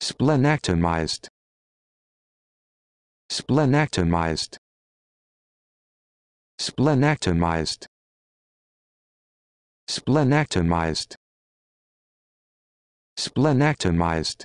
splenectomized splenectomized splenectomized splenectomized splenectomized